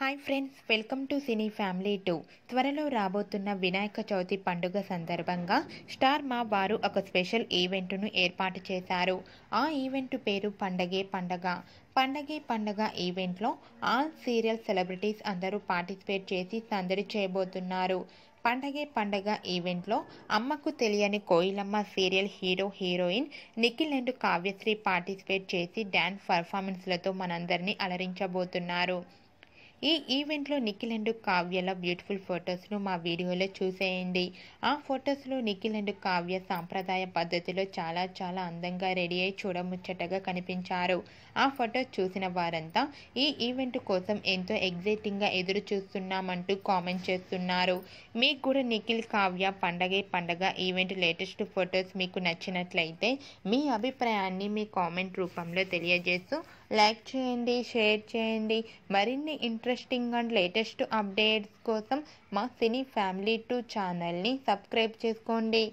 hi friends welcome to cine family two త్వరలో రాబోతున్న వినాయక చవితి పండుగ సందర్భంగా స్టార్ మా వారు ఒక స్పెషల్ ఈవెంట్ను ఏర్పాటు చేశారు ఆ ఈవెంట్ పేరు పండగే పండగ పండగే పండగ ఈవెంట్లో ఆల్ సీరియల్ సెలబ్రిటీస్ అందరూ పార్టిసిపేట్ చేసి సందడి చేయబోతున్నారు పండగే పండగ ఈవెంట్లో అమ్మకు తెలియని Koilamma serial hero heroine Nikhil and Kavyasri participate చేసి డ్యాన్స్ పర్ఫార్మెన్స్లతో మనందరినీ అలరించబోతున్నారు ఈ ఈవెంట్లో నిఖిల్ అండ్ కావ్యల బ్యూటిఫుల్ ఫొటోస్ను మా వీడియోలో చూసేయండి ఆ ఫొటోస్లో నిఖిల్ అండ్ కావ్య సాంప్రదాయ పద్ధతిలో చాలా చాలా అందంగా రెడీ అయి చూడముచ్చటగా కనిపించారు ఆ ఫొటోస్ చూసిన వారంతా ఈ ఈవెంట్ కోసం ఎంతో ఎగ్జైటింగ్గా ఎదురు చూస్తున్నామంటూ కామెంట్ చేస్తున్నారు మీకు కూడా నిఖిల్ కావ్య పండగ పండగ ఈవెంట్ లేటెస్ట్ ఫొటోస్ మీకు నచ్చినట్లయితే మీ అభిప్రాయాన్ని మీ కామెంట్ రూపంలో తెలియజేస్తూ లైక్ చేయండి షేర్ చేయండి మరిన్ని interest interesting and latest updates కోసం మా సినీ ఫ్యామిలీ టూ ఛానల్ని సబ్స్క్రైబ్ చేసుకోండి